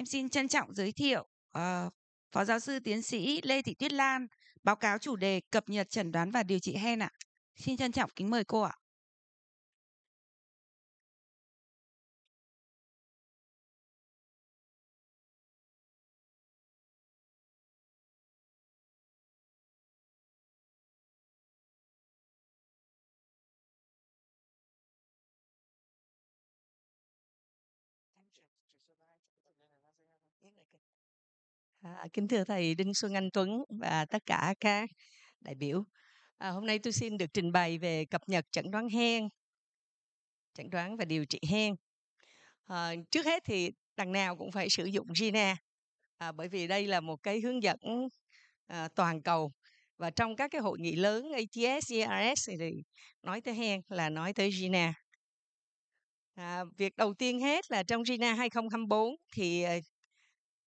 Em xin trân trọng giới thiệu uh, Phó giáo sư tiến sĩ Lê Thị Tuyết Lan báo cáo chủ đề cập nhật chẩn đoán và điều trị hen ạ. Xin trân trọng kính mời cô ạ. À, kính thưa thầy Đinh Xuân Anh Tuấn và tất cả các đại biểu, à, hôm nay tôi xin được trình bày về cập nhật chẩn đoán hen, chẩn đoán và điều trị hen. À, trước hết thì đằng nào cũng phải sử dụng Gina, à, bởi vì đây là một cái hướng dẫn à, toàn cầu và trong các cái hội nghị lớn ATS, ERS thì nói tới hen là nói tới Gina. À, việc đầu tiên hết là trong Gina 2024 thì à,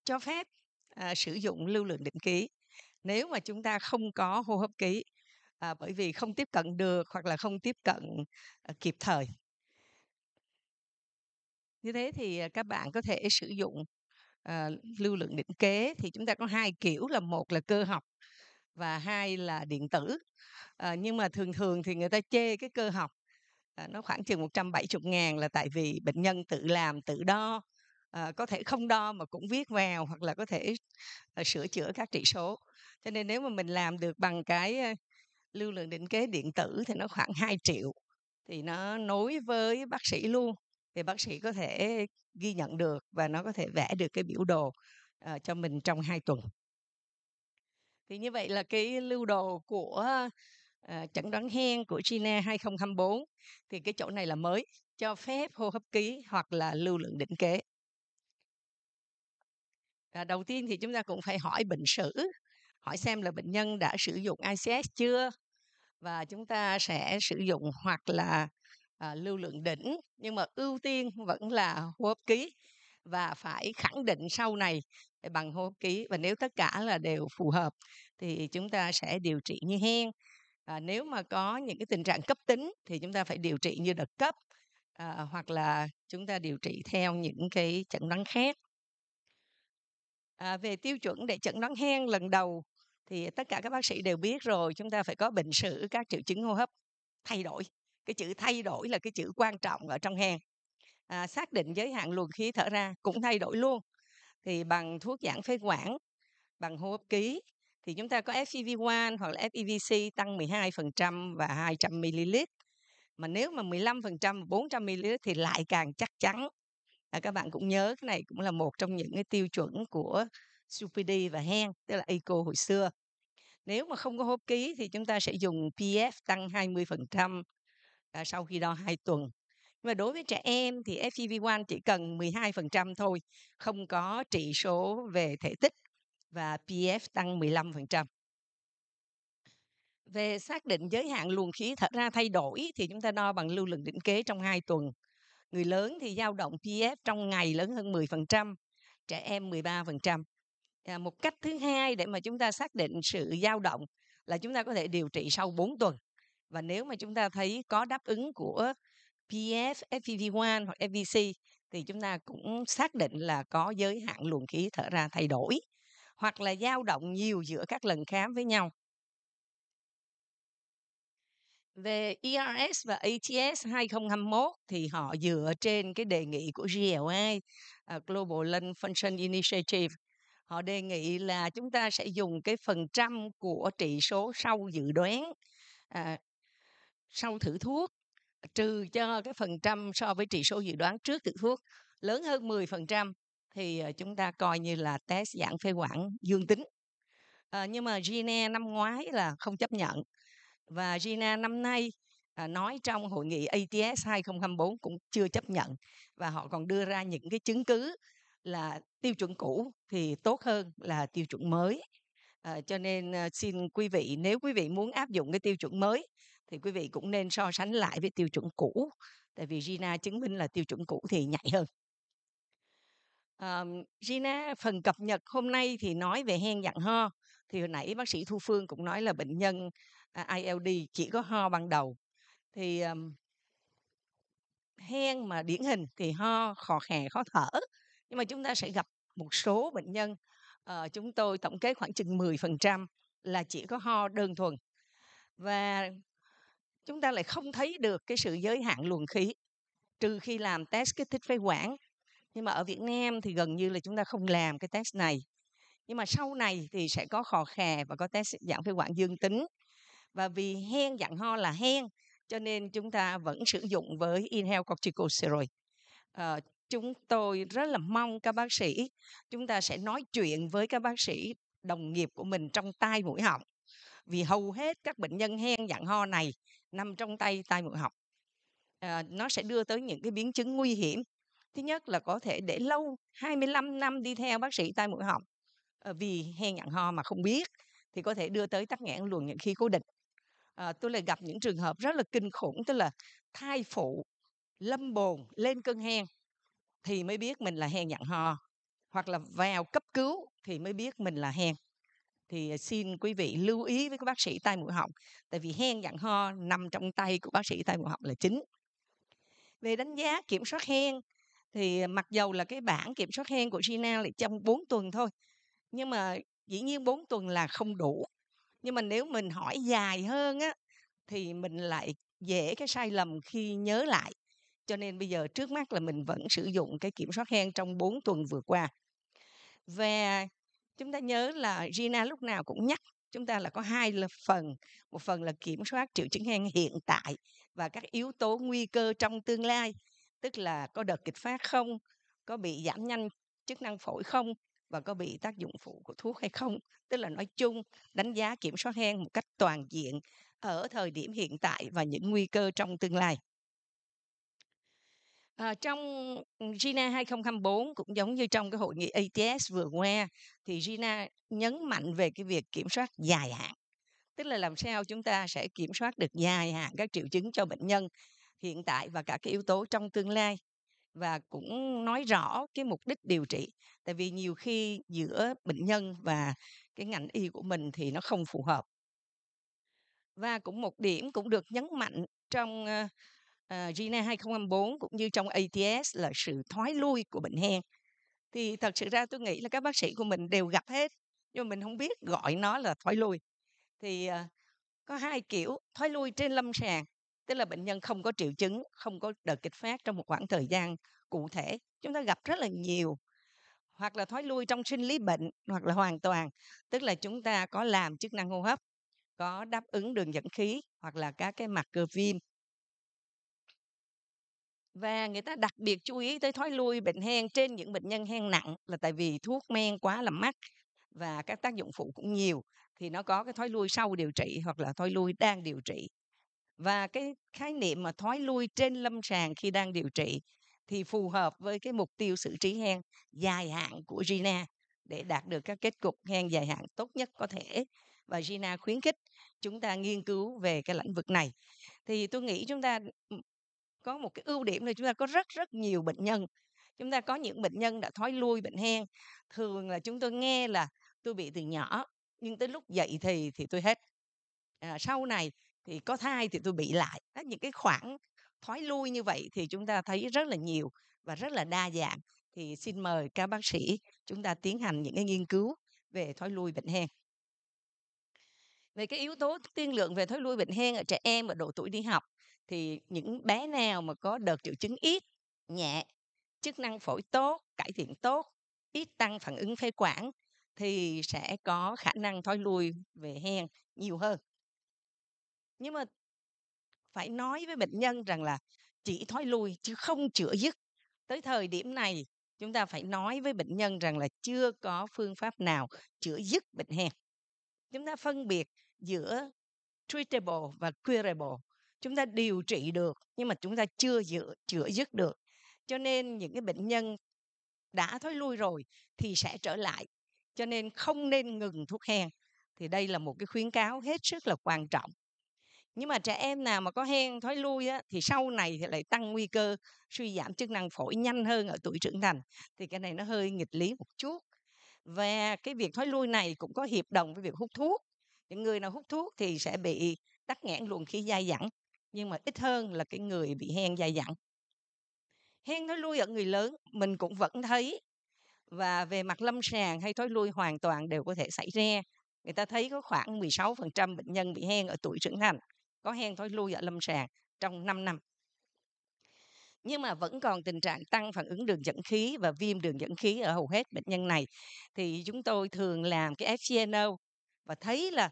cho phép à, sử dụng lưu lượng định ký nếu mà chúng ta không có hô hấp ký à, bởi vì không tiếp cận được hoặc là không tiếp cận à, kịp thời như thế thì à, các bạn có thể sử dụng à, lưu lượng định kế thì chúng ta có hai kiểu là một là cơ học và hai là điện tử à, nhưng mà thường thường thì người ta chê cái cơ học à, nó khoảng chừng 170 ngàn là tại vì bệnh nhân tự làm tự đo à, có thể không đo mà cũng viết vào hoặc là có thể à, sửa chữa các trị số cho nên nếu mà mình làm được bằng cái à, lưu lượng định kế điện tử thì nó khoảng 2 triệu thì nó nối với bác sĩ luôn thì bác sĩ có thể ghi nhận được và nó có thể vẽ được cái biểu đồ uh, cho mình trong 2 tuần thì như vậy là cái lưu đồ của uh, chẩn đoán hen của China 2024 thì cái chỗ này là mới cho phép hô hấp ký hoặc là lưu lượng định kế à, đầu tiên thì chúng ta cũng phải hỏi bệnh sử hỏi xem là bệnh nhân đã sử dụng ICS chưa và chúng ta sẽ sử dụng hoặc là à, lưu lượng đỉnh nhưng mà ưu tiên vẫn là hô hấp ký và phải khẳng định sau này bằng hô hấp ký và nếu tất cả là đều phù hợp thì chúng ta sẽ điều trị như hen à, nếu mà có những cái tình trạng cấp tính thì chúng ta phải điều trị như đợt cấp à, hoặc là chúng ta điều trị theo những cái chẩn đoán khác à, về tiêu chuẩn để chẩn đoán hen lần đầu thì tất cả các bác sĩ đều biết rồi chúng ta phải có bệnh sử các triệu chứng hô hấp thay đổi cái chữ thay đổi là cái chữ quan trọng ở trong hen à, xác định giới hạn luồng khí thở ra cũng thay đổi luôn thì bằng thuốc giãn phế quản bằng hô hấp ký thì chúng ta có FEV1 hoặc là FEVC tăng 12% và 200 ml. Mà nếu mà 15% 400 ml thì lại càng chắc chắn à, các bạn cũng nhớ cái này cũng là một trong những cái tiêu chuẩn của CPD và hen tức là eco hồi xưa nếu mà không có hộp ký thì chúng ta sẽ dùng PF tăng 20% à, sau khi đo 2 tuần nhưng mà đối với trẻ em thì FEV1 chỉ cần 12% thôi không có trị số về thể tích và PF tăng 15% về xác định giới hạn luồng khí thở ra thay đổi thì chúng ta đo bằng lưu lượng định kế trong 2 tuần Người lớn thì dao động PF trong ngày lớn hơn 10%, trẻ em 13%. À, một cách thứ hai để mà chúng ta xác định sự dao động là chúng ta có thể điều trị sau 4 tuần. Và nếu mà chúng ta thấy có đáp ứng của PF, FEV1 hoặc FVC thì chúng ta cũng xác định là có giới hạn luồng khí thở ra thay đổi hoặc là dao động nhiều giữa các lần khám với nhau về ERS và ATS 2021 thì họ dựa trên cái đề nghị của GLI à, Global Lung Function Initiative họ đề nghị là chúng ta sẽ dùng cái phần trăm của trị số sau dự đoán à, sau thử thuốc trừ cho cái phần trăm so với trị số dự đoán trước thử thuốc lớn hơn 10% thì à, chúng ta coi như là test dạng phê quản dương tính. À, nhưng mà Gene năm ngoái là không chấp nhận và Gina năm nay à, nói trong hội nghị ATS 2024 cũng chưa chấp nhận và họ còn đưa ra những cái chứng cứ là tiêu chuẩn cũ thì tốt hơn là tiêu chuẩn mới. À, cho nên à, xin quý vị nếu quý vị muốn áp dụng cái tiêu chuẩn mới thì quý vị cũng nên so sánh lại với tiêu chuẩn cũ tại vì Gina chứng minh là tiêu chuẩn cũ thì nhạy hơn. Um, Gina, phần cập nhật hôm nay thì nói về hen dạng ho. Thì hồi nãy bác sĩ Thu Phương cũng nói là bệnh nhân À, ILD chỉ có ho ban đầu thì um, hen mà điển hình thì ho khò khè khó thở nhưng mà chúng ta sẽ gặp một số bệnh nhân uh, chúng tôi tổng kết khoảng chừng 10% là chỉ có ho đơn thuần và chúng ta lại không thấy được cái sự giới hạn luồng khí trừ khi làm test kích thích phế quản nhưng mà ở Việt Nam thì gần như là chúng ta không làm cái test này nhưng mà sau này thì sẽ có khò khè và có test giảm phế quản dương tính và vì hen dạng ho là hen cho nên chúng ta vẫn sử dụng với inhale corticosteroid à, ờ, chúng tôi rất là mong các bác sĩ chúng ta sẽ nói chuyện với các bác sĩ đồng nghiệp của mình trong tai mũi họng vì hầu hết các bệnh nhân hen dạng ho này nằm trong tay tai mũi họng à, nó sẽ đưa tới những cái biến chứng nguy hiểm thứ nhất là có thể để lâu 25 năm đi theo bác sĩ tai mũi họng à, vì hen dạng ho mà không biết thì có thể đưa tới tắc nghẽn luồng những khí cố định à, tôi lại gặp những trường hợp rất là kinh khủng tức là thai phụ lâm bồn lên cơn hen thì mới biết mình là hen dặn ho hoặc là vào cấp cứu thì mới biết mình là hen thì à, xin quý vị lưu ý với các bác sĩ tai mũi họng tại vì hen dặn ho nằm trong tay của bác sĩ tai mũi họng là chính về đánh giá kiểm soát hen thì à, mặc dầu là cái bản kiểm soát hen của Gina lại trong 4 tuần thôi nhưng mà dĩ nhiên 4 tuần là không đủ nhưng mà nếu mình hỏi dài hơn á thì mình lại dễ cái sai lầm khi nhớ lại cho nên bây giờ trước mắt là mình vẫn sử dụng cái kiểm soát hen trong 4 tuần vừa qua và chúng ta nhớ là Gina lúc nào cũng nhắc chúng ta là có hai là phần một phần là kiểm soát triệu chứng hen hiện tại và các yếu tố nguy cơ trong tương lai tức là có đợt kịch phát không có bị giảm nhanh chức năng phổi không và có bị tác dụng phụ của thuốc hay không tức là nói chung đánh giá kiểm soát hen một cách toàn diện ở thời điểm hiện tại và những nguy cơ trong tương lai À, trong ừ, Gina 2024 cũng giống như trong cái hội nghị ATS vừa qua thì Gina nhấn mạnh về cái việc kiểm soát dài hạn. Tức là làm sao chúng ta sẽ kiểm soát được dài hạn các triệu chứng cho bệnh nhân hiện tại và cả cái yếu tố trong tương lai và cũng nói rõ cái mục đích điều trị tại vì nhiều khi giữa bệnh nhân và cái ngành y của mình thì nó không phù hợp và cũng một điểm cũng được nhấn mạnh trong uh, Gina 2024 cũng như trong ATS là sự thoái lui của bệnh hen thì thật sự ra tôi nghĩ là các bác sĩ của mình đều gặp hết nhưng mà mình không biết gọi nó là thoái lui thì uh, có hai kiểu thoái lui trên lâm sàng tức là bệnh nhân không có triệu chứng không có đợt kịch phát trong một khoảng thời gian cụ thể chúng ta gặp rất là nhiều hoặc là thoái lui trong sinh lý bệnh hoặc là hoàn toàn tức là chúng ta có làm chức năng hô hấp có đáp ứng đường dẫn khí hoặc là các cái mặt cơ viêm và người ta đặc biệt chú ý tới thoái lui bệnh hen trên những bệnh nhân hen nặng là tại vì thuốc men quá là mắc và các tác dụng phụ cũng nhiều thì nó có cái thoái lui sau điều trị hoặc là thoái lui đang điều trị và cái khái niệm mà thoái lui trên lâm sàng khi đang điều trị thì phù hợp với cái mục tiêu xử trí hen dài hạn của Gina để đạt được các kết cục hen dài hạn tốt nhất có thể và Gina khuyến khích chúng ta nghiên cứu về cái lĩnh vực này thì tôi nghĩ chúng ta có một cái ưu điểm là chúng ta có rất rất nhiều bệnh nhân chúng ta có những bệnh nhân đã thoái lui bệnh hen thường là chúng tôi nghe là tôi bị từ nhỏ nhưng tới lúc dậy thì thì tôi hết à, sau này thì có thai thì tôi bị lại đó, những cái khoảng thoái lui như vậy thì chúng ta thấy rất là nhiều và rất là đa dạng thì xin mời các bác sĩ chúng ta tiến hành những cái nghiên cứu về thoái lui bệnh hen về cái yếu tố tiên lượng về thoái lui bệnh hen ở trẻ em ở độ tuổi đi học thì những bé nào mà có đợt triệu chứng ít nhẹ chức năng phổi tốt cải thiện tốt ít tăng phản ứng phế quản thì sẽ có khả năng thoái lui về hen nhiều hơn nhưng mà phải nói với bệnh nhân rằng là chỉ thói lui chứ không chữa dứt. Tới thời điểm này chúng ta phải nói với bệnh nhân rằng là chưa có phương pháp nào chữa dứt bệnh hen. Chúng ta phân biệt giữa treatable và curable. Chúng ta điều trị được nhưng mà chúng ta chưa chữa, chữa dứt được. Cho nên những cái bệnh nhân đã thói lui rồi thì sẽ trở lại. Cho nên không nên ngừng thuốc hen. Thì đây là một cái khuyến cáo hết sức là quan trọng nhưng mà trẻ em nào mà có hen thói lui á, thì sau này thì lại tăng nguy cơ suy giảm chức năng phổi nhanh hơn ở tuổi trưởng thành thì cái này nó hơi nghịch lý một chút và cái việc thói lui này cũng có hiệp đồng với việc hút thuốc những người nào hút thuốc thì sẽ bị tắc nghẽn luồng khí dai dẳng nhưng mà ít hơn là cái người bị hen dai dẳng hen thói lui ở người lớn mình cũng vẫn thấy và về mặt lâm sàng hay thói lui hoàn toàn đều có thể xảy ra người ta thấy có khoảng 16% bệnh nhân bị hen ở tuổi trưởng thành có hen thối lui ở lâm sàng trong 5 năm nhưng mà vẫn còn tình trạng tăng phản ứng đường dẫn khí và viêm đường dẫn khí ở hầu hết bệnh nhân này thì chúng tôi thường làm cái FGNO và thấy là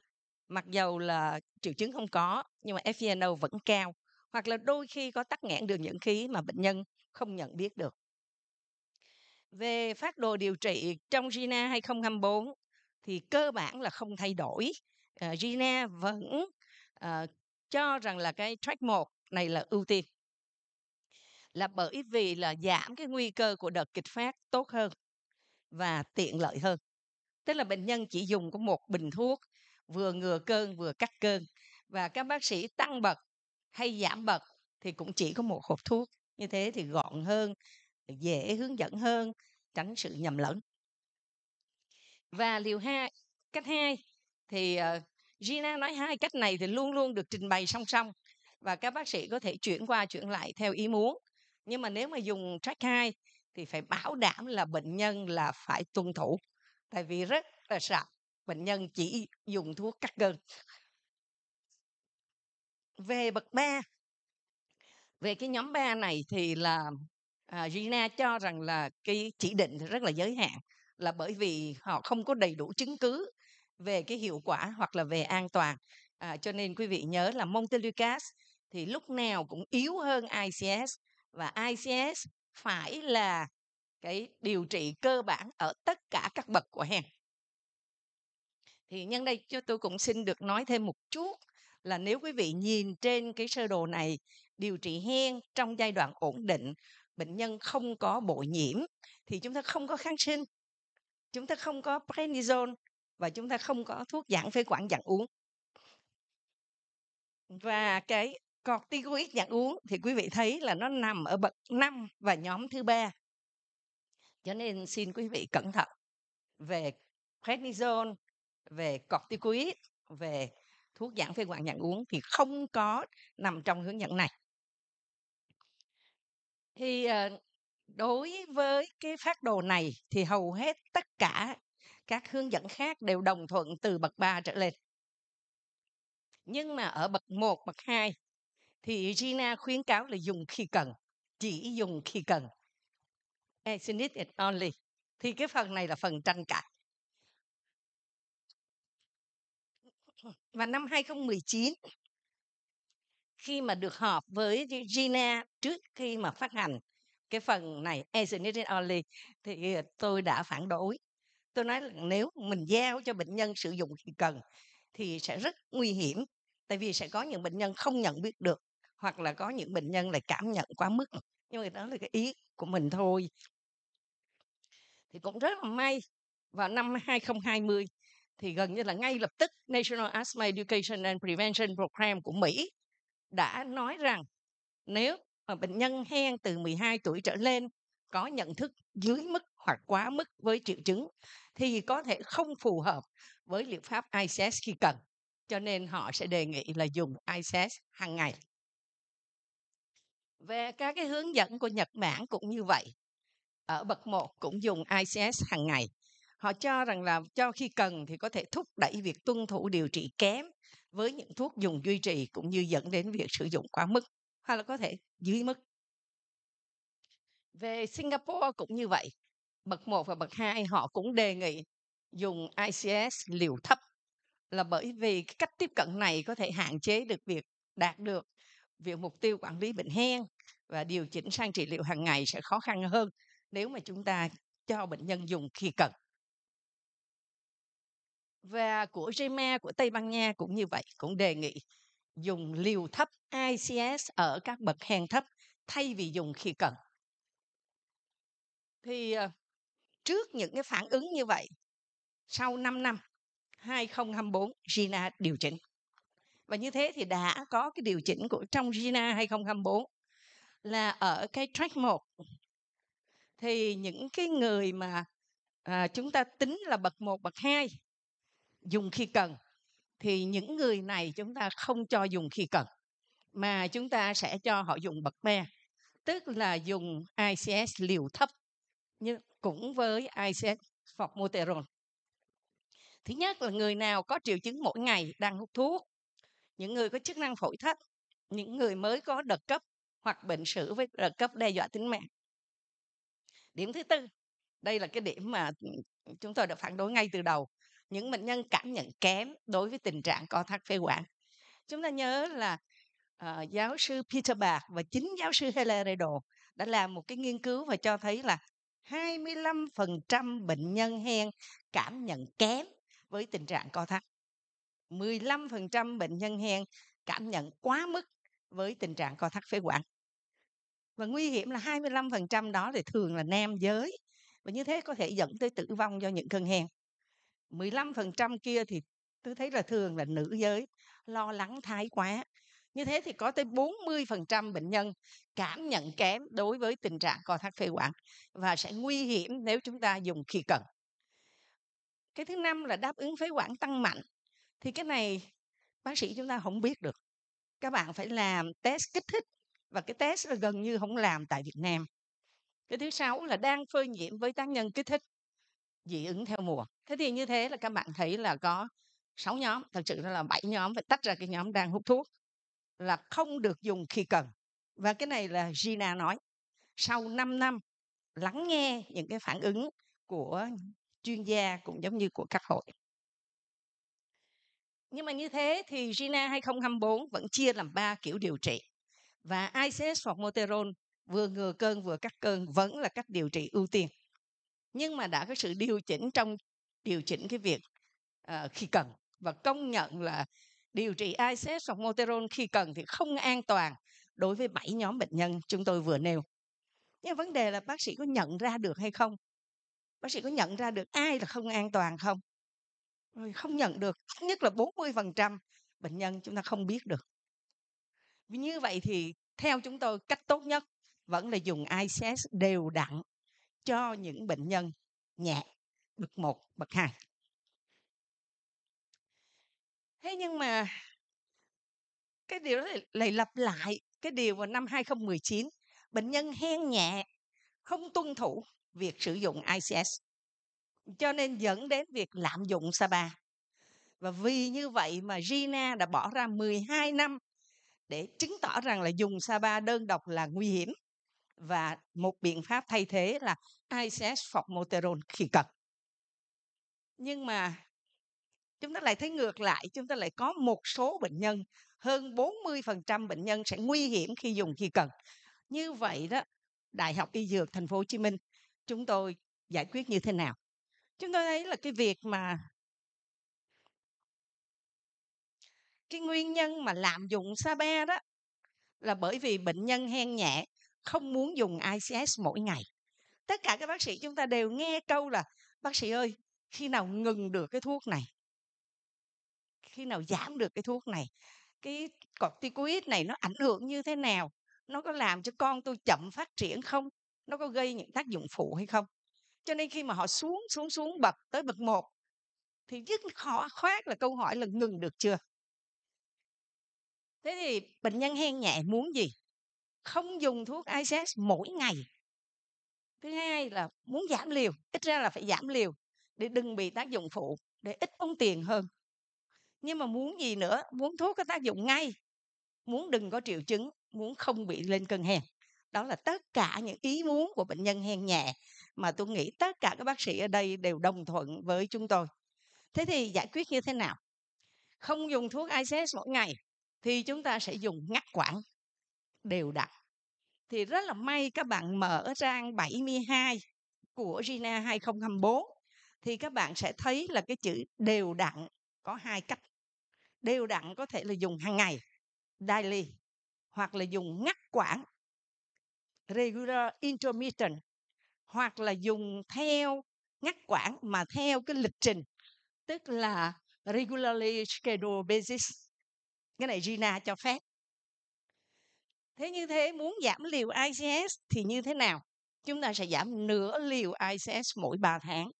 mặc dầu là triệu chứng không có nhưng mà FGNO vẫn cao hoặc là đôi khi có tắc nghẽn đường dẫn khí mà bệnh nhân không nhận biết được. Về phát đồ điều trị trong Gina 2024 thì cơ bản là không thay đổi. À, Gina vẫn à, cho rằng là cái track 1 này là ưu tiên là bởi vì là giảm cái nguy cơ của đợt kịch phát tốt hơn và tiện lợi hơn tức là bệnh nhân chỉ dùng có một bình thuốc vừa ngừa cơn vừa cắt cơn và các bác sĩ tăng bậc hay giảm bậc thì cũng chỉ có một hộp thuốc như thế thì gọn hơn dễ hướng dẫn hơn tránh sự nhầm lẫn và liều hai cách hai thì ờ, Gina nói hai cách này thì luôn luôn được trình bày song song và các bác sĩ có thể chuyển qua chuyển lại theo ý muốn. Nhưng mà nếu mà dùng track 2 thì phải bảo đảm là bệnh nhân là phải tuân thủ. Tại vì rất là sợ bệnh nhân chỉ dùng thuốc cắt gân. Về bậc 3 về cái nhóm 3 này thì là à, Gina cho rằng là cái chỉ định rất là giới hạn là bởi vì họ không có đầy đủ chứng cứ về cái hiệu quả hoặc là về an toàn à, cho nên quý vị nhớ là Montelucas thì lúc nào cũng yếu hơn ICS và ICS phải là cái điều trị cơ bản ở tất cả các bậc của hen thì nhân đây cho tôi cũng xin được nói thêm một chút là nếu quý vị nhìn trên cái sơ đồ này điều trị hen trong giai đoạn ổn định bệnh nhân không có bội nhiễm thì chúng ta không có kháng sinh chúng ta không có prednisone và chúng ta không có thuốc giãn phế quản dặn uống và cái corticoid dạng uống thì quý vị thấy là nó nằm ở bậc 5 và nhóm thứ ba. Cho nên xin quý vị cẩn thận về prednisone, về corticoid, về thuốc giãn phế quản dạng uống thì không có nằm trong hướng dẫn này. Thì ờ, đối với cái phát đồ này thì hầu hết tất cả các hướng dẫn khác đều đồng thuận từ bậc 3 trở lên. Nhưng mà ở bậc 1, bậc 2 thì Gina khuyến cáo là dùng khi cần, chỉ dùng khi cần. As you only. Thì cái phần này là phần tranh cãi. Và năm 2019 khi mà được họp với Gina trước khi mà phát hành cái phần này as needed only thì ờ, tôi đã phản đối tôi nói là nếu mình giao cho bệnh nhân sử dụng khi cần thì sẽ rất nguy hiểm tại vì sẽ có những bệnh nhân không nhận biết được hoặc là có những bệnh nhân lại cảm nhận quá mức nhưng mà đó là cái ý của mình thôi thì cũng rất là may vào năm 2020 thì gần như là ngay lập tức National Asthma Education and Prevention Program của Mỹ đã nói rằng nếu mà bệnh nhân hen từ 12 tuổi trở lên có nhận thức dưới mức hoặc quá mức với triệu chứng thì có thể không phù hợp với liệu pháp ICS khi cần. Cho nên họ sẽ đề nghị là dùng ICS hàng ngày. Về các cái hướng dẫn của Nhật Bản cũng như vậy. Ở bậc 1 cũng dùng ICS hàng ngày. Họ cho rằng là cho khi cần thì có thể thúc đẩy việc tuân thủ điều trị kém với những thuốc dùng duy trì cũng như dẫn đến việc sử dụng quá mức hoặc là có thể dưới mức về Singapore cũng như vậy bậc 1 và bậc 2 họ cũng đề nghị dùng ICS liều thấp là bởi vì cách tiếp cận này có thể hạn chế được việc đạt được việc mục tiêu quản lý bệnh hen và điều chỉnh sang trị liệu hàng ngày sẽ khó khăn hơn nếu mà chúng ta cho bệnh nhân dùng khi cần. Và của JMA của Tây Ban Nha cũng như vậy, cũng đề nghị dùng liều thấp ICS ở các bậc hèn thấp thay vì dùng khi cần. Thì ờ, trước những cái phản ứng như vậy sau 5 năm 2024 Gina điều chỉnh và như thế thì đã có cái điều chỉnh của trong Gina 2024 là ở cái track 1 thì những cái người mà à, chúng ta tính là bậc 1, bậc 2 dùng khi cần thì những người này chúng ta không cho dùng khi cần mà chúng ta sẽ cho họ dùng bậc 3 tức là dùng ICS liều thấp như cũng với ICS formoterol. Thứ nhất là người nào có triệu chứng mỗi ngày đang hút thuốc, những người có chức năng phổi thấp, những người mới có đợt cấp hoặc bệnh sử với đợt cấp đe dọa tính mạng. Điểm thứ tư, đây là cái điểm mà ừ, chúng tôi đã phản đối ngay từ đầu. Những bệnh nhân cảm nhận kém đối với tình trạng co thắt phế quản. Chúng ta nhớ là uh, giáo sư Peter Bach và chính giáo sư helen riddle đã làm một cái nghiên cứu và cho thấy là 25% bệnh nhân hen cảm nhận kém với tình trạng co thắt. 15% bệnh nhân hen cảm nhận quá mức với tình trạng co thắt phế quản. Và nguy hiểm là 25% đó thì thường là nam giới. Và như thế có thể dẫn tới tử vong do những cơn hen. 15% kia thì tôi thấy là thường là nữ giới lo lắng thái quá. Như thế thì có tới 40% bệnh nhân cảm nhận kém đối với tình trạng co thắt phế quản và sẽ nguy hiểm nếu chúng ta dùng khi cần cái thứ năm là đáp ứng phế quản tăng mạnh thì cái này bác sĩ chúng ta không biết được các bạn phải làm test kích thích và cái test là gần như không làm tại Việt Nam cái thứ sáu là đang phơi nhiễm với tác nhân kích thích dị ứng theo mùa thế thì như thế là các bạn thấy là có 6 nhóm thật sự là 7 nhóm phải tách ra cái nhóm đang hút thuốc là không được dùng khi cần và cái này là Gina nói sau 5 năm lắng nghe những cái phản ứng của chuyên gia cũng giống như của các hội nhưng mà như thế thì Gina 2024 vẫn chia làm 3 kiểu điều trị và ICS hoặc Moteron vừa ngừa cơn vừa cắt cơn vẫn là cách điều trị ưu tiên nhưng mà đã có sự điều chỉnh trong điều chỉnh cái việc uh, khi cần và công nhận là điều trị ICS hoặc Moteron khi cần thì không an toàn đối với 7 nhóm bệnh nhân chúng tôi vừa nêu. Nhưng vấn đề là bác sĩ có nhận ra được hay không? Bác sĩ có nhận ra được ai là không an toàn không? Rồi không nhận được, nhất là 40% bệnh nhân chúng ta không biết được. Như vậy thì theo chúng tôi cách tốt nhất vẫn là dùng ICS đều đặn cho những bệnh nhân nhẹ bậc 1, bậc 2. Thế nhưng mà cái điều đó lại lặp lại cái điều vào năm 2019 bệnh nhân hen nhẹ không tuân thủ việc sử dụng ICS cho nên dẫn đến việc lạm dụng saba và vì như vậy mà Gina đã bỏ ra 12 năm để chứng tỏ rằng là dùng saba đơn độc là nguy hiểm và một biện pháp thay thế là ICS Formoterol khi cần. Nhưng mà chúng ta lại thấy ngược lại, chúng ta lại có một số bệnh nhân hơn 40% bệnh nhân sẽ nguy hiểm khi dùng khi cần. Như vậy đó, Đại học Y Dược Thành phố Hồ Chí Minh chúng tôi giải quyết như thế nào? Chúng tôi thấy là cái việc mà cái nguyên nhân mà lạm dụng Sabe đó là bởi vì bệnh nhân hen nhẹ không muốn dùng ICS mỗi ngày. Tất cả các bác sĩ chúng ta đều nghe câu là bác sĩ ơi, khi nào ngừng được cái thuốc này? Khi nào giảm được cái thuốc này? cái corticoid này nó ảnh hưởng như thế nào nó có làm cho con tôi chậm phát triển không nó có gây những tác dụng phụ hay không cho nên khi mà họ xuống xuống xuống bậc tới bậc một thì rất khó khoát là câu hỏi là ngừng được chưa thế thì bệnh nhân hen nhẹ muốn gì không dùng thuốc ICS mỗi ngày thứ hai là muốn giảm liều ít ra là phải giảm liều để đừng bị tác dụng phụ để ít tốn tiền hơn nhưng mà muốn gì nữa muốn thuốc có tác dụng ngay muốn đừng có triệu chứng muốn không bị lên cơn hen đó là tất cả những ý muốn của bệnh nhân hen nhẹ mà tôi nghĩ tất cả các bác sĩ ở đây đều đồng thuận với chúng tôi thế thì giải quyết như thế nào không dùng thuốc ICS mỗi ngày thì chúng ta sẽ dùng ngắt quãng đều đặn thì rất là may các bạn mở trang 72 của Gina 2024 thì các bạn sẽ thấy là cái chữ đều đặn có hai cách đều đặn có thể là dùng hàng ngày daily hoặc là dùng ngắt quãng regular intermittent hoặc là dùng theo ngắt quãng mà theo cái lịch trình tức là regularly scheduled basis cái này Gina cho phép thế như thế muốn giảm liều ICS thì như thế nào chúng ta sẽ giảm nửa liều ICS mỗi 3 tháng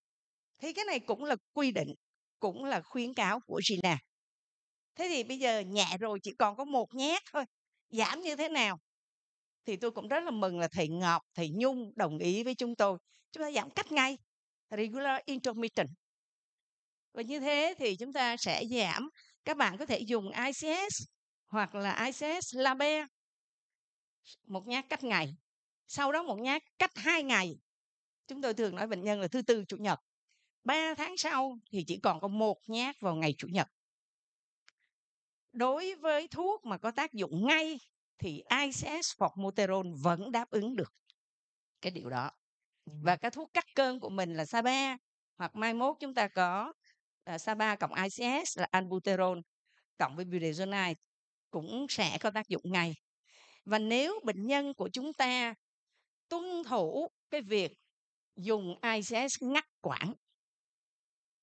thì cái này cũng là quy định cũng là khuyến cáo của Gina thế thì bây giờ nhẹ rồi chỉ còn có một nhát thôi giảm như thế nào thì tôi cũng rất là mừng là thầy Ngọc, thầy Nhung đồng ý với chúng tôi. Chúng ta giảm cách ngay, regular intermittent. Và như thế thì chúng ta sẽ giảm. Các bạn có thể dùng ICS hoặc là ICS Labe một nhát cách ngày. Sau đó một nhát cách hai ngày. Chúng tôi thường nói bệnh nhân là thứ tư chủ nhật. Ba tháng sau thì chỉ còn có một nhát vào ngày chủ nhật đối với thuốc mà có tác dụng ngay thì ICS formoterol vẫn đáp ứng được cái điều đó và cái thuốc cắt cơn của mình là Saba hoặc mai mốt chúng ta có uh, Saba cộng ICS là albuterol cộng với budesonide cũng sẽ có tác dụng ngay và nếu bệnh nhân của chúng ta tuân thủ cái việc dùng ICS ngắt quãng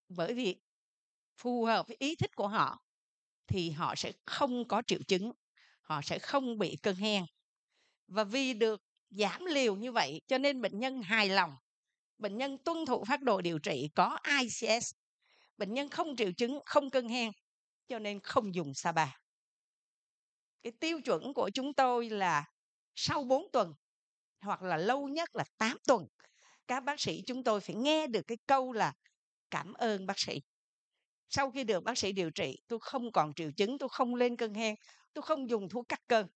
bởi vì phù hợp với ý thích của họ thì họ sẽ không có triệu chứng họ sẽ không bị cơn hen và vì được giảm liều như vậy cho nên bệnh nhân hài lòng bệnh nhân tuân thủ phát đồ điều trị có ICS bệnh nhân không triệu chứng không cơn hen cho nên không dùng Saba cái tiêu chuẩn của chúng tôi là sau 4 tuần hoặc là lâu nhất là 8 tuần các bác sĩ chúng tôi phải nghe được cái câu là cảm ơn bác sĩ sau khi được bác sĩ điều trị tôi không còn triệu chứng tôi không lên cơn hen tôi không dùng thuốc cắt cơn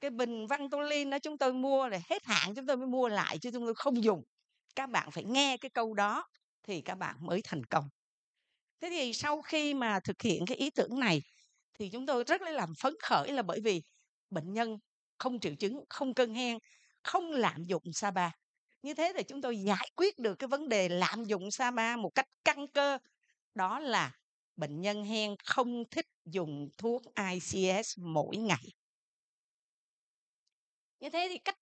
cái bình văn tolin đó chúng tôi mua là hết hạn chúng tôi mới mua lại chứ chúng tôi không dùng các bạn phải nghe cái câu đó thì các bạn mới thành công thế thì sau khi mà thực hiện cái ý tưởng này thì chúng tôi rất là làm phấn khởi là bởi vì bệnh nhân không triệu chứng không cơn hen không lạm dụng sa ba. như thế thì chúng tôi giải quyết được cái vấn đề lạm dụng sa ba một cách căn cơ đó là bệnh nhân hen không thích dùng thuốc ICS mỗi ngày. Như thế thì cách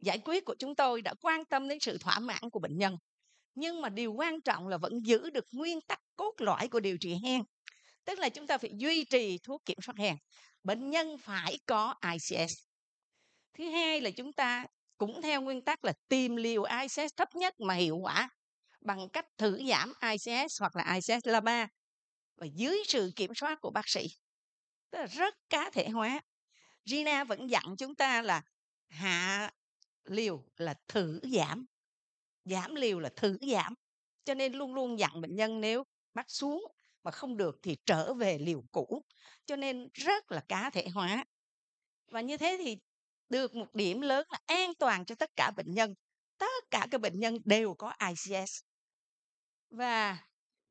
giải quyết của chúng tôi đã quan tâm đến sự thỏa mãn của bệnh nhân. Nhưng mà điều quan trọng là vẫn giữ được nguyên tắc cốt lõi của điều trị hen. Tức là chúng ta phải duy trì thuốc kiểm soát hen. Bệnh nhân phải có ICS. Thứ hai là chúng ta cũng theo nguyên tắc là tìm liều ICS thấp nhất mà hiệu quả bằng cách thử giảm ICS hoặc là ICS LAMA và dưới sự kiểm soát của bác sĩ. Tức là rất cá thể hóa. Gina vẫn dặn chúng ta là hạ liều là thử giảm. Giảm liều là thử giảm. Cho nên luôn luôn dặn bệnh nhân nếu bắt xuống mà không được thì trở về liều cũ. Cho nên rất là cá thể hóa. Và như thế thì được một điểm lớn là an toàn cho tất cả bệnh nhân. Tất cả các bệnh nhân đều có ICS và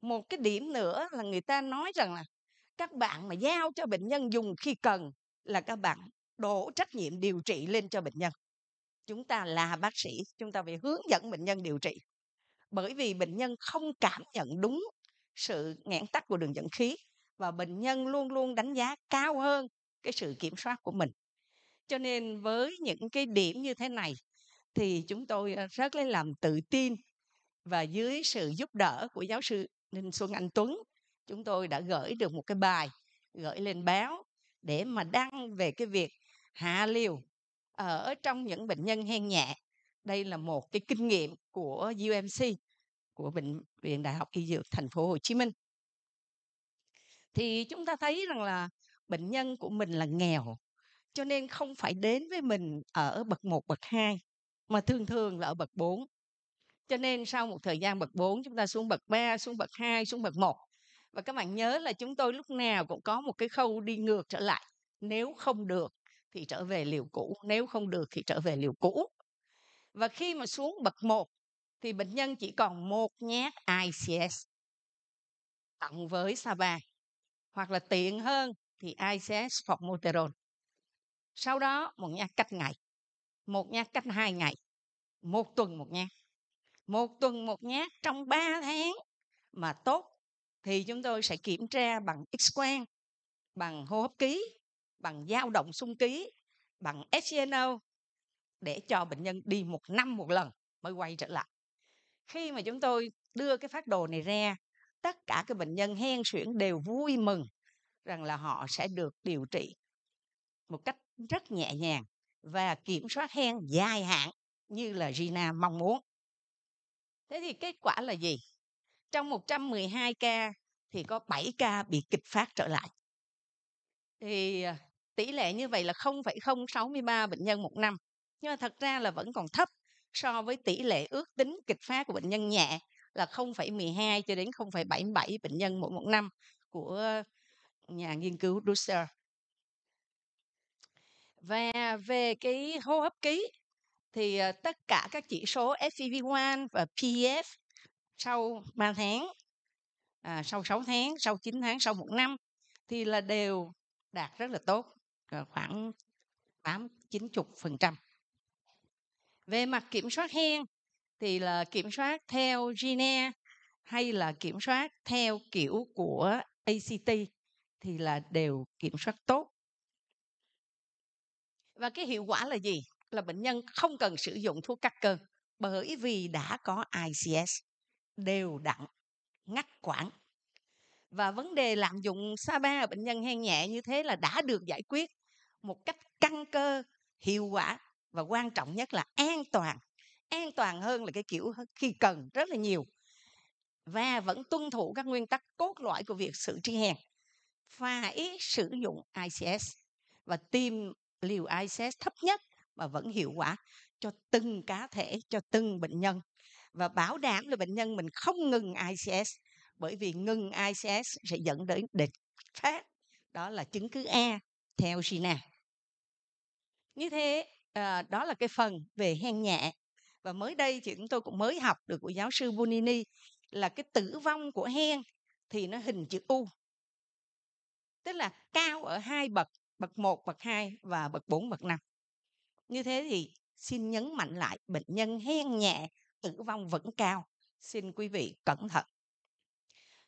một cái điểm nữa là người ta nói rằng là các bạn mà giao cho bệnh nhân dùng khi cần là các bạn đổ trách nhiệm điều trị lên cho bệnh nhân chúng ta là bác sĩ chúng ta phải hướng dẫn bệnh nhân điều trị bởi vì bệnh nhân không cảm nhận đúng sự nghẽn tắc của đường dẫn khí và bệnh nhân luôn luôn đánh giá cao hơn cái sự kiểm soát của mình cho nên với những cái điểm như thế này thì chúng tôi ờ, rất lấy làm tự tin và dưới sự giúp đỡ của giáo sư Đinh Xuân Anh Tuấn chúng tôi đã gửi được một cái bài gửi lên báo để mà đăng về cái việc hạ liều ở trong những bệnh nhân hen nhẹ đây là một cái kinh nghiệm của UMC của bệnh viện Đại học Y Dược Thành phố Hồ Chí Minh thì chúng ta thấy rằng là bệnh nhân của mình là nghèo cho nên không phải đến với mình ở bậc 1, bậc 2 mà thường thường là ở bậc 4 cho nên sau một thời gian bậc 4 chúng ta xuống bậc 3 xuống bậc 2 xuống bậc 1 và các bạn nhớ là chúng tôi lúc nào cũng có một cái khâu đi ngược trở lại nếu không được thì trở về liều cũ nếu không được thì trở về liều cũ và khi mà xuống bậc 1 thì bệnh nhân chỉ còn một nhát ICS cộng với Saba hoặc là tiện hơn thì ICS formoterol. Sau đó một nhát cách ngày, một nhát cách hai ngày, một tuần một nhát một tuần một nhát trong 3 tháng mà tốt thì chúng tôi sẽ kiểm tra bằng x-quang, bằng hô hấp ký, bằng dao động xung ký, bằng SNO để cho bệnh nhân đi một năm một lần mới quay trở lại. Khi mà chúng tôi đưa cái phát đồ này ra, tất cả các bệnh nhân hen suyễn đều vui mừng rằng là họ sẽ được điều trị một cách rất nhẹ nhàng và kiểm soát hen dài hạn như là Gina mong muốn. Thế thì kết quả là gì? Trong 112 ca thì có 7 ca bị kịch phát trở lại. Thì à, tỷ lệ như vậy là 0,063 bệnh nhân một năm. Nhưng mà thật ra là vẫn còn thấp so với tỷ lệ ước tính kịch phát của bệnh nhân nhẹ là 0,12 cho đến 0,77 bệnh nhân mỗi một năm của nhà nghiên cứu Dusser. Và về cái hô hấp ký thì ờ, tất cả các chỉ số FEV1 và PEF sau 3 tháng, à, sau 6 tháng, sau 9 tháng, sau 1 năm thì là đều đạt rất là tốt, ờ, khoảng 8 90%. Về mặt kiểm soát hen thì là kiểm soát theo Gene hay là kiểm soát theo kiểu của ACT thì là đều kiểm soát tốt. Và cái hiệu quả là gì? là bệnh nhân không cần sử dụng thuốc cắt cơn bởi vì đã có ICS đều đặn ngắt quãng và vấn đề lạm dụng Saba ở bệnh nhân hen nhẹ như thế là đã được giải quyết một cách căn cơ hiệu quả và quan trọng nhất là an toàn an toàn hơn là cái kiểu khi cần rất là nhiều và vẫn tuân thủ các nguyên tắc cốt lõi của việc xử trí hèn phải sử dụng ICS và tìm liều ICS thấp nhất mà vẫn hiệu quả cho từng cá thể cho từng bệnh nhân và bảo đảm là bệnh nhân mình không ngừng ICS bởi vì ngừng ICS sẽ dẫn đến địch phát đó là chứng cứ E theo Sina như thế à, đó là cái phần về hen nhẹ và mới đây thì chúng tôi cũng mới học được của giáo sư Bonini là cái tử vong của hen thì nó hình chữ U tức là cao ở hai bậc bậc 1, bậc 2 và bậc 4, bậc 5 như thế thì xin nhấn mạnh lại bệnh nhân hen nhẹ tử vong vẫn cao xin quý vị cẩn thận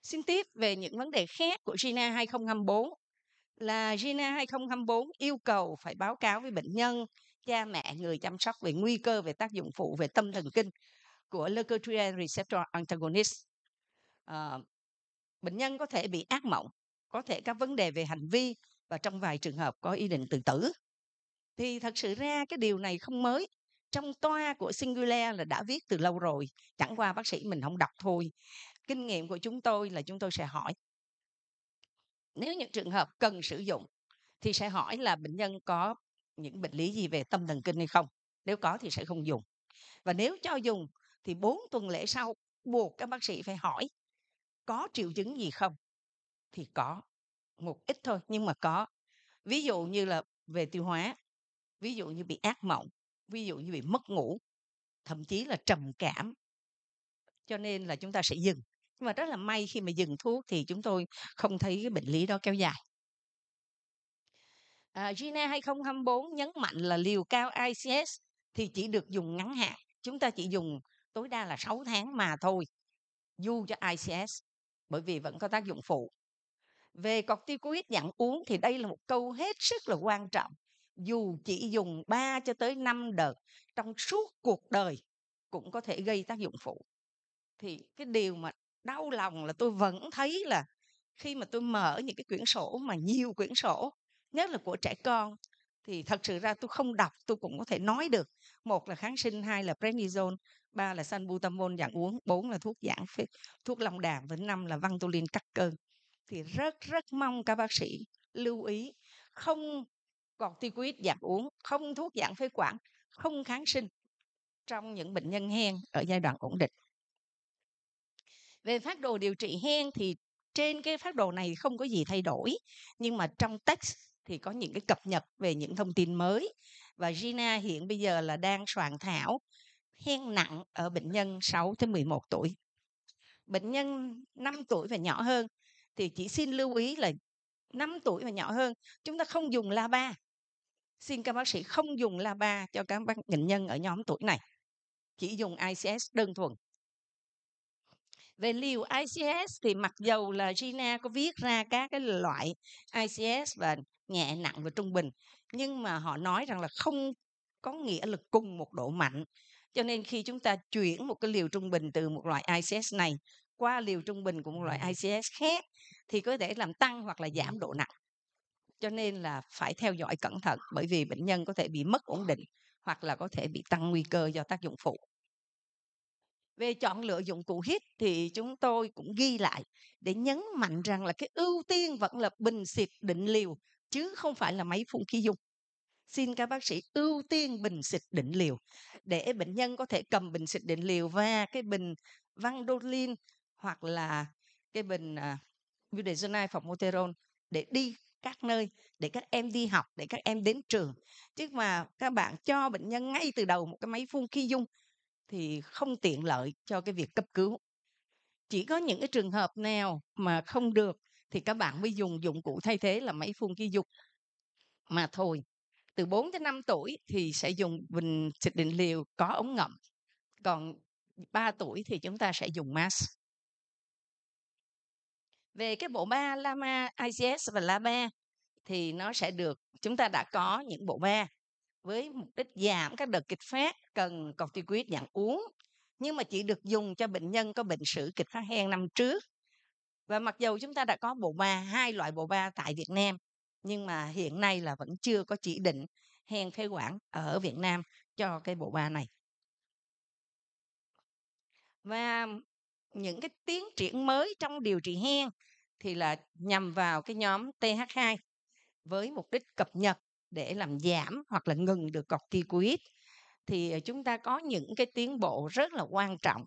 xin tiếp về những vấn đề khác của Gina 2024 là Gina 2024 yêu cầu phải báo cáo với bệnh nhân cha mẹ người chăm sóc về nguy cơ về tác dụng phụ về tâm thần kinh của leukotriene receptor antagonist à, bệnh nhân có thể bị ác mộng có thể các vấn đề về hành vi và trong vài trường hợp có ý định tự tử thì thật sự ra cái điều này không mới trong toa của Singular là đã viết từ lâu rồi chẳng qua bác sĩ mình không đọc thôi kinh nghiệm của chúng tôi là chúng tôi sẽ hỏi nếu những trường hợp cần sử dụng thì sẽ hỏi là bệnh nhân có những bệnh lý gì về tâm thần kinh hay không nếu có thì sẽ không dùng và nếu cho dùng thì 4 tuần lễ sau buộc các bác sĩ phải hỏi có triệu chứng gì không thì có một ít thôi nhưng mà có ví dụ như là về tiêu hóa ví dụ như bị ác mộng ví dụ như bị mất ngủ thậm chí là trầm cảm cho nên là chúng ta sẽ dừng nhưng mà rất là may khi mà dừng thuốc thì chúng tôi không thấy cái bệnh lý đó kéo dài à, Gina 2024 nhấn mạnh là liều cao ICS thì chỉ được dùng ngắn hạn chúng ta chỉ dùng tối đa là 6 tháng mà thôi du cho ICS bởi vì vẫn có tác dụng phụ về corticoid dạng uống thì đây là một câu hết sức là quan trọng dù chỉ dùng 3 cho tới 5 đợt trong suốt cuộc đời cũng có thể gây tác dụng phụ. Thì cái điều mà đau lòng là tôi vẫn thấy là khi mà tôi mở những cái quyển sổ mà nhiều quyển sổ nhất là của trẻ con thì thật sự ra tôi không đọc tôi cũng có thể nói được một là kháng sinh hai là prednisone ba là sanbutamol dạng uống bốn là thuốc giãn phế thuốc lòng đàm và năm là vantolin cắt cơn thì rất rất mong các bác sĩ lưu ý không corticoid dạng uống không thuốc dạng phế quản không kháng sinh trong những bệnh nhân hen ở giai đoạn ổn định về phát đồ điều trị hen thì trên cái phát đồ này không có gì thay đổi nhưng mà trong text thì có những cái cập nhật về những thông tin mới và Gina hiện bây giờ là đang soạn thảo hen nặng ở bệnh nhân 6 tới 11 tuổi. Bệnh nhân 5 tuổi và nhỏ hơn thì chỉ xin lưu ý là 5 tuổi và nhỏ hơn chúng ta không dùng la ba xin các bác sĩ không dùng LABA cho các bác bệnh nhân ở nhóm tuổi này chỉ dùng ICS đơn thuần về liều ICS thì mặc dầu là Gina có viết ra các cái loại ICS và nhẹ nặng và trung bình nhưng mà họ nói rằng là không có nghĩa là cùng một độ mạnh cho nên khi chúng ta chuyển một cái liều trung bình từ một loại ICS này qua liều trung bình của một loại ICS khác thì có thể làm tăng hoặc là giảm độ nặng cho nên là phải theo dõi cẩn thận bởi vì bệnh nhân có thể bị mất ổn định hoặc là có thể bị tăng nguy cơ do tác dụng phụ về chọn lựa dụng cụ hít thì chúng tôi cũng ghi lại để nhấn mạnh rằng là cái ưu tiên vẫn là bình xịt định liều chứ không phải là máy phun khí dung xin các bác sĩ ưu tiên bình xịt định liều để bệnh nhân có thể cầm bình xịt định liều và cái bình vandolin hoặc là cái bình à, budesonide uh, formoterol để đi các nơi để các em đi học để các em đến trường chứ mà các bạn cho bệnh nhân ngay từ đầu một cái máy phun khí dung thì không tiện lợi cho cái việc cấp cứu chỉ có những cái trường hợp nào mà không được thì các bạn mới dùng dụng cụ thay thế là máy phun khí dung mà thôi từ 4 đến 5 tuổi thì sẽ dùng bình xịt định liều có ống ngậm còn 3 tuổi thì chúng ta sẽ dùng mask về cái bộ ba Lama ICS và Lama thì nó sẽ được chúng ta đã có những bộ ba với mục đích giảm các đợt kịch phát cần corticoid dạng uống nhưng mà chỉ được dùng cho bệnh nhân có bệnh sử kịch phát hen năm trước và mặc dù chúng ta đã có bộ ba hai loại bộ ba tại Việt Nam nhưng mà hiện nay là vẫn chưa có chỉ định hen phế quản ở Việt Nam cho cái bộ ba này và những cái tiến triển mới trong điều trị hen thì là nhằm vào cái nhóm TH2 với mục đích cập nhật để làm giảm hoặc là ngừng được corticoid thì ờ, chúng ta có những cái tiến bộ rất là quan trọng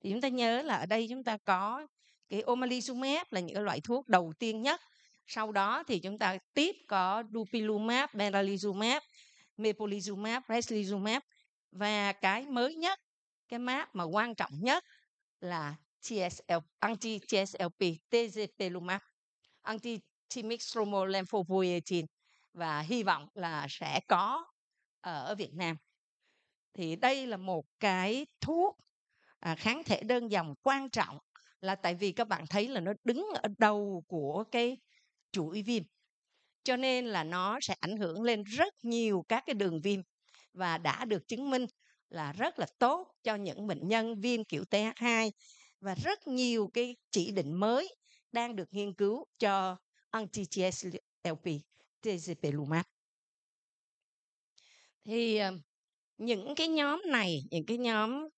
thì chúng ta nhớ là ở đây chúng ta có cái omalizumab là những cái loại thuốc đầu tiên nhất sau đó thì chúng ta tiếp có dupilumab, benralizumab, mepolizumab, reslizumab và cái mới nhất cái map mà quan trọng nhất là TSL, anti-TSLP, tezepelumab, anti-timic stromal và hy vọng là sẽ có ở Việt Nam. Thì đây là một cái thuốc à, kháng thể đơn dòng quan trọng là tại vì các bạn thấy là nó đứng ở đầu của cái chuỗi viêm. Cho nên là nó sẽ ảnh hưởng lên rất nhiều các cái đường viêm và đã được chứng minh là rất là tốt cho những bệnh nhân viêm kiểu TH2 và rất nhiều cái chỉ định mới đang được nghiên cứu cho anti-GSLP tezepelumab. Thì ờ, những cái nhóm này, những cái nhóm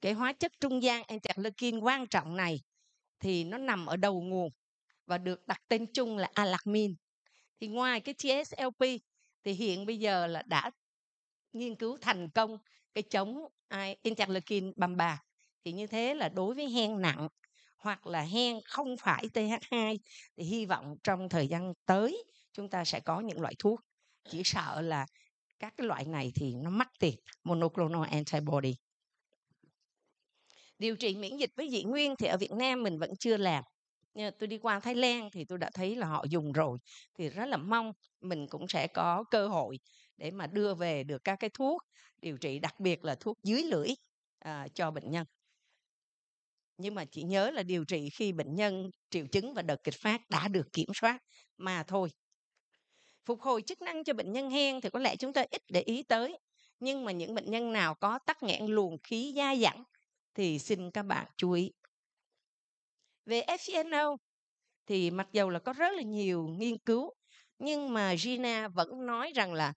cái hóa chất trung gian interleukin quan trọng này thì nó nằm ở đầu nguồn và được đặt tên chung là alamin. Thì ngoài cái TSLP thì hiện bây giờ là đã nghiên cứu thành công cái chống interleukin bằm bạc thì như thế là đối với hen nặng hoặc là hen không phải TH2 thì hy vọng trong thời gian tới chúng ta sẽ có những loại thuốc chỉ sợ là các cái loại này thì nó mắc tiền monoclonal antibody điều trị miễn dịch với dị nguyên thì ở Việt Nam mình vẫn chưa làm tôi đi qua Thái Lan thì tôi đã thấy là họ dùng rồi thì rất là mong mình cũng sẽ có cơ hội để mà đưa về được các cái thuốc điều trị đặc biệt là thuốc dưới lưỡi à, cho bệnh nhân nhưng mà chỉ nhớ là điều trị khi bệnh nhân triệu chứng và đợt kịch phát đã được kiểm soát mà thôi phục hồi chức năng cho bệnh nhân hen thì có lẽ chúng ta ít để ý tới nhưng mà những bệnh nhân nào có tắc nghẽn luồng khí dai dẳng thì xin các bạn chú ý về FNO thì mặc dầu là có rất là nhiều nghiên cứu nhưng mà Gina vẫn nói rằng là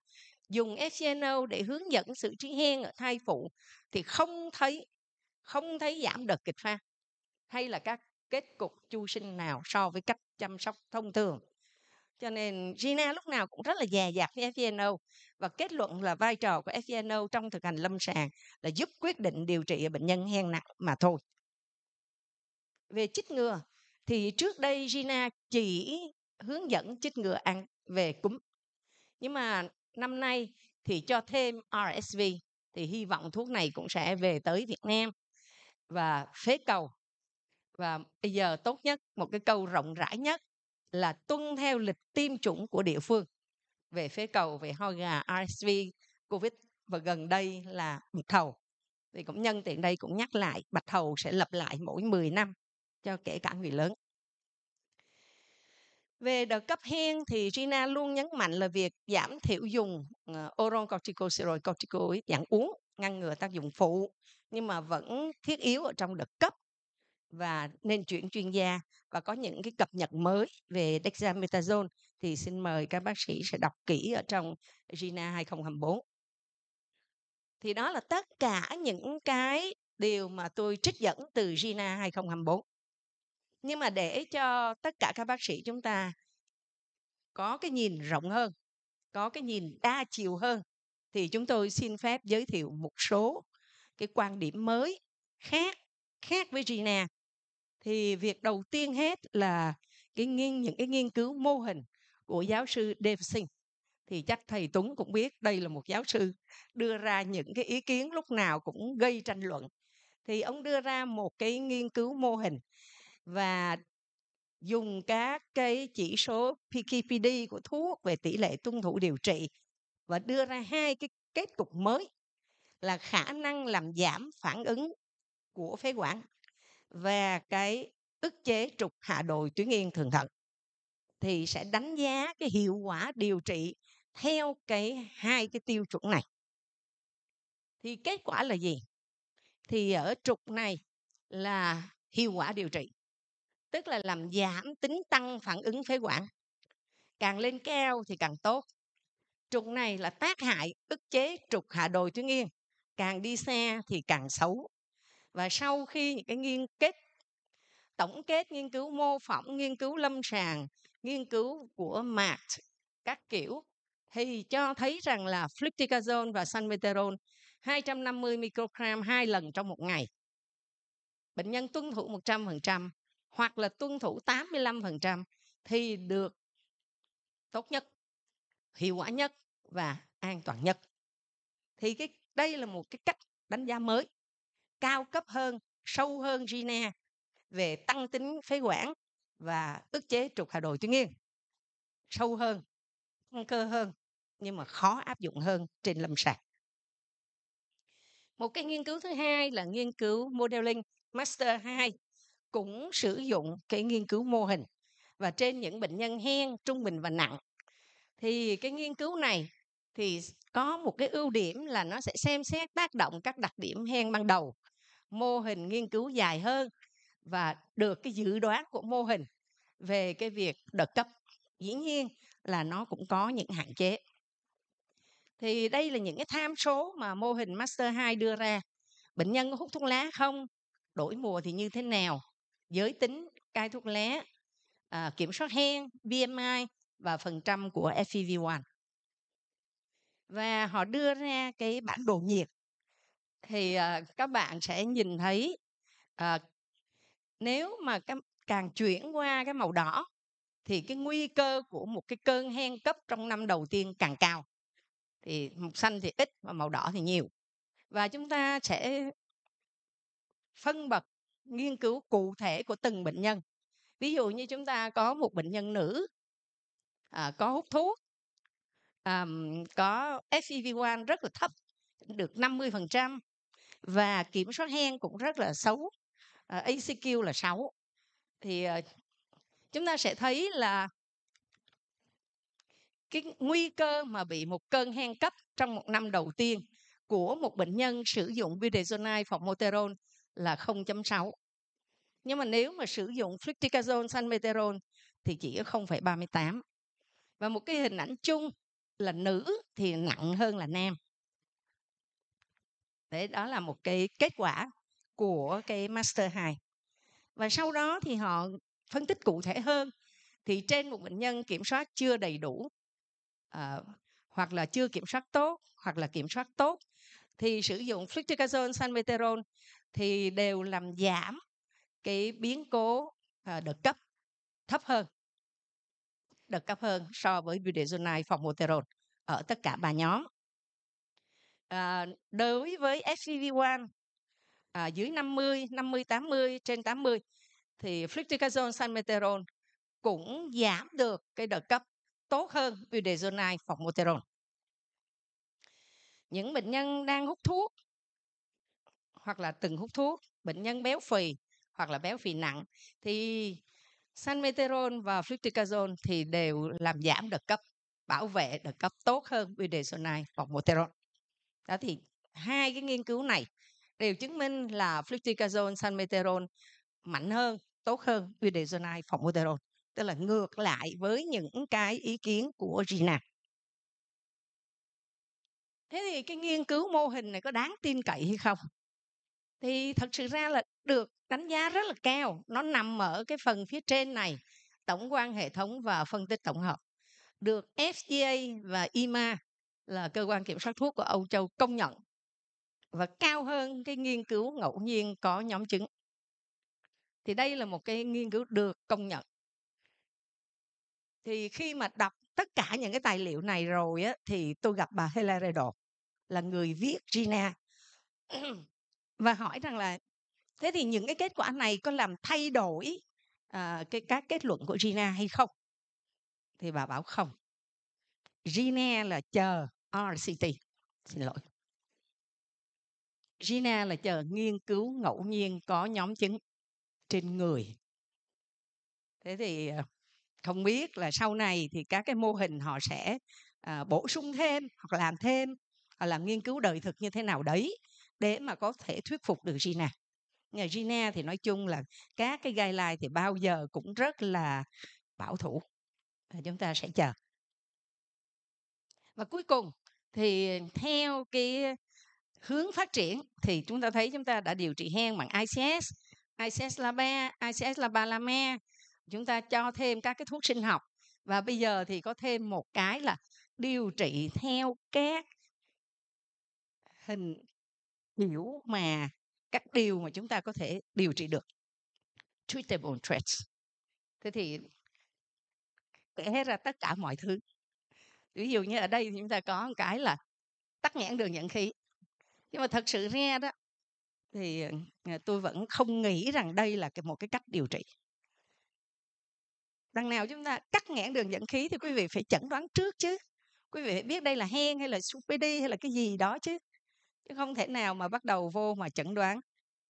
dùng FCNO để hướng dẫn sự trí hen ở thai phụ thì không thấy không thấy giảm đợt kịch pha hay là các kết cục chu sinh nào so với cách chăm sóc thông thường. Cho nên Gina lúc nào cũng rất là dè dặt với FVNO và kết luận là vai trò của FVNO trong thực hành lâm sàng là giúp quyết định điều trị ở bệnh nhân hen nặng mà thôi. Về chích ngừa thì trước đây Gina chỉ hướng dẫn chích ngừa an về cúm. Nhưng mà năm nay thì cho thêm RSV thì hy vọng thuốc này cũng sẽ về tới Việt Nam và phế cầu. Và bây giờ tốt nhất một cái câu rộng rãi nhất là tuân theo lịch tiêm chủng của địa phương về phế cầu, về ho gà, RSV, COVID và gần đây là bạch hầu. Thì cũng nhân tiện đây cũng nhắc lại bạch hầu sẽ lập lại mỗi 10 năm cho kể cả người lớn. Về đợt cấp hen thì Gina luôn nhấn mạnh là việc giảm thiểu dùng ờ, oral corticosteroid corticoid dạng uống ngăn ngừa tác dụng phụ nhưng mà vẫn thiết yếu ở trong đợt cấp và nên chuyển chuyên gia và có những cái cập nhật mới về dexamethasone thì xin mời các bác sĩ sẽ đọc kỹ ở trong Gina 2024. Thì đó là tất cả những cái điều mà tôi trích dẫn từ Gina 2024 nhưng mà để cho tất cả các bác sĩ chúng ta có cái nhìn rộng hơn có cái nhìn đa chiều hơn thì chúng tôi xin phép giới thiệu một số cái quan điểm mới khác khác với Gina thì việc đầu tiên hết là cái nghiên những cái nghiên cứu mô hình của giáo sư Singh, thì chắc thầy Tuấn cũng biết đây là một giáo sư đưa ra những cái ý kiến lúc nào cũng gây tranh luận thì ông đưa ra một cái nghiên cứu mô hình và dùng các cái chỉ số PKPD của thuốc về tỷ lệ tuân thủ điều trị và đưa ra hai cái kết cục mới là khả năng làm giảm phản ứng của phế quản và cái ức chế trục hạ đồi tuyến yên thường thận thì sẽ đánh giá cái hiệu quả điều trị theo cái hai cái tiêu chuẩn này thì kết quả là gì thì ở trục này là hiệu quả điều trị tức là làm giảm tính tăng phản ứng phế quản càng lên cao thì càng tốt trục này là tác hại ức chế trục hạ đồi tuyến yên càng đi xe thì càng xấu và sau khi những cái nghiên kết tổng kết nghiên cứu mô phỏng nghiên cứu lâm sàng nghiên cứu của mạc các kiểu thì cho thấy rằng là fluticasone và sanmeterol 250 microgram hai lần trong một ngày bệnh nhân tuân thủ 100%, hoặc là tuân thủ 85% thì được tốt nhất, hiệu quả nhất và an toàn nhất. Thì cái đây là một cái cách đánh giá mới, cao cấp hơn, sâu hơn Gina về tăng tính phế quản và ức chế trục hạ đồi tuyến yên. Sâu hơn, căn cơ hơn nhưng mà khó áp dụng hơn trên lâm sàng. Một cái nghiên cứu thứ hai là nghiên cứu modeling Master 2 cũng sử dụng cái nghiên cứu mô hình và trên những bệnh nhân hen trung bình và nặng thì cái nghiên cứu này thì có một cái ưu điểm là nó sẽ xem xét tác động các đặc điểm hen ban đầu mô hình nghiên cứu dài hơn và được cái dự đoán của mô hình về cái việc đợt cấp dĩ nhiên là nó cũng có những hạn chế thì đây là những cái tham số mà mô hình master 2 đưa ra bệnh nhân có hút thuốc lá không đổi mùa thì như thế nào giới tính cai thuốc lá à, kiểm soát hen BMI và phần trăm của FEV1 và họ đưa ra cái bản đồ nhiệt thì à, các bạn sẽ nhìn thấy à, nếu mà các, càng chuyển qua cái màu đỏ thì cái nguy cơ của một cái cơn hen cấp trong năm đầu tiên càng cao thì màu xanh thì ít và màu đỏ thì nhiều và chúng ta sẽ phân bậc nghiên cứu cụ thể của từng bệnh nhân ví dụ như chúng ta có một bệnh nhân nữ à, có hút thuốc à, có FEV1 rất là thấp được 50% và kiểm soát hen cũng rất là xấu à, ACQ là 6 thì à, chúng ta sẽ thấy là cái nguy cơ mà bị một cơn hen cấp trong một năm đầu tiên của một bệnh nhân sử dụng budesonide phòng moterol là 0.6 nhưng mà nếu mà sử dụng fluticasone salmeterol thì chỉ có 0,38 và một cái hình ảnh chung là nữ thì nặng hơn là nam đấy đó là một cái kết quả của cái master 2 và sau đó thì họ phân tích cụ thể hơn thì trên một bệnh nhân kiểm soát chưa đầy đủ à, hoặc là chưa kiểm soát tốt hoặc là kiểm soát tốt thì sử dụng fluticasone salmeterol thì đều làm giảm cái biến cố ờ, đợt cấp thấp hơn đợt cấp hơn so với budesonide phòng formoterol ở tất cả ba nhóm à, đối với SVV1 à, dưới 50, 50, 80 trên 80 thì fluticasone salmeterol cũng giảm được cái đợt cấp tốt hơn budesonide phòng formoterol. Những bệnh nhân đang hút thuốc hoặc là từng hút thuốc bệnh nhân béo phì hoặc là béo phì nặng thì sanmeterol và fluticasone thì đều làm giảm đợt cấp bảo vệ đợt cấp tốt hơn budesonide hoặc moterol đó thì hai cái nghiên cứu này đều chứng minh là fluticasone sanmeterol mạnh hơn tốt hơn budesonide hoặc moterol tức là ngược lại với những cái ý kiến của Gina thế thì cái nghiên cứu mô hình này có đáng tin cậy hay không thì thật sự ra là được đánh giá rất là cao nó nằm ở cái phần phía trên này tổng quan hệ thống và phân tích tổng hợp được FDA và EMA là cơ quan kiểm soát thuốc của Âu Châu công nhận và cao hơn cái nghiên cứu ngẫu nhiên có nhóm chứng thì đây là một cái nghiên cứu được công nhận thì khi mà đọc tất cả những cái tài liệu này rồi á thì tôi gặp bà Hilary Đồ là người viết Gina và hỏi rằng là thế thì những cái kết quả này có làm thay đổi uh, cái các kết luận của Gina hay không thì bà bảo không Gina là chờ RCT xin lỗi Gina là chờ nghiên cứu ngẫu nhiên có nhóm chứng trên người thế thì à, không biết là sau này thì các cái mô hình họ sẽ à, bổ sung thêm hoặc làm thêm hoặc làm nghiên cứu đời thực như thế nào đấy để mà có thể thuyết phục được Gina nhà Gina thì nói chung là các cái gai lai thì bao giờ cũng rất là bảo thủ và chúng ta sẽ chờ và cuối cùng thì theo cái hướng phát triển thì chúng ta thấy chúng ta đã điều trị hen bằng ICS, ICS Laba, ICS me. chúng ta cho thêm các cái thuốc sinh học và bây giờ thì có thêm một cái là điều trị theo các hình kiểu mà các điều mà chúng ta có thể điều trị được treatable threats thế thì kể ra tất cả mọi thứ ví dụ như ở đây chúng ta có một cái là tắc nghẽn đường dẫn khí nhưng mà thật sự nghe đó thì ờ, ờ, tôi vẫn không nghĩ rằng đây là một cái cách điều trị đằng nào chúng ta cắt nghẽn đường dẫn khí thì quý vị phải chẩn đoán trước chứ quý vị phải biết đây là hen hay là supd hay là cái gì đó chứ chứ không thể nào mà bắt đầu vô mà chẩn đoán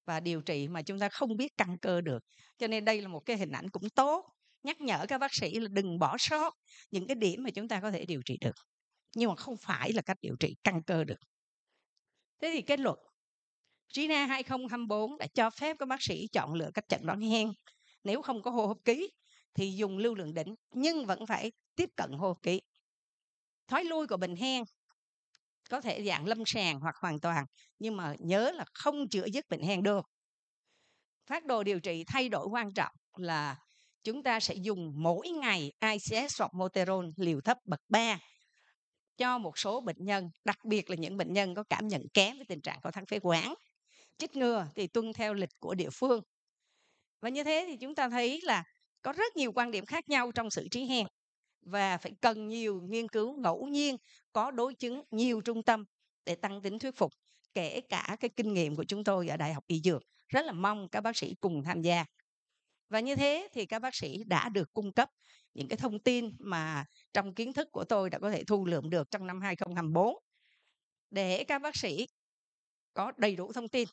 và điều trị mà chúng ta không biết căn cơ được cho nên đây là một cái hình ảnh cũng tốt nhắc nhở các bác sĩ là đừng bỏ sót những cái điểm mà chúng ta có thể điều trị được nhưng mà không phải là cách điều trị căn cơ được thế thì kết luận Gina 2024 đã cho phép các bác sĩ chọn lựa cách chẩn đoán hen nếu không có hô hấp ký thì dùng lưu lượng đỉnh nhưng vẫn phải tiếp cận hô hấp ký thói lui của bệnh hen có thể dạng lâm sàng hoặc hoàn toàn nhưng mà nhớ là không chữa dứt bệnh hen được phát đồ điều trị thay đổi quan trọng là chúng ta sẽ dùng mỗi ngày ICS hoặc Moteron liều thấp bậc 3 cho một số bệnh nhân, đặc biệt là những bệnh nhân có cảm nhận kém với tình trạng có thắng phế quản. Chích ngừa thì tuân theo lịch của địa phương. Và như thế thì chúng ta thấy là có rất nhiều quan điểm khác nhau trong sự trí hen và phải cần nhiều nghiên cứu ngẫu nhiên có đối chứng nhiều trung tâm để tăng tính thuyết phục kể cả cái kinh nghiệm của chúng tôi ở đại học y dược rất là mong các bác sĩ cùng tham gia và như thế thì các bác sĩ đã được cung cấp những cái thông tin mà trong kiến thức của tôi đã có thể thu lượm được trong năm 2024 để các bác sĩ có đầy đủ thông tin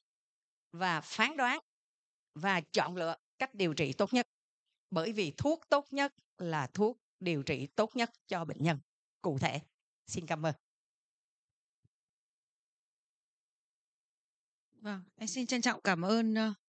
và phán đoán và chọn lựa cách điều trị tốt nhất bởi vì thuốc tốt nhất là thuốc điều trị tốt nhất cho bệnh nhân cụ thể. Xin cảm ơn. Vâng, em xin trân trọng cảm ơn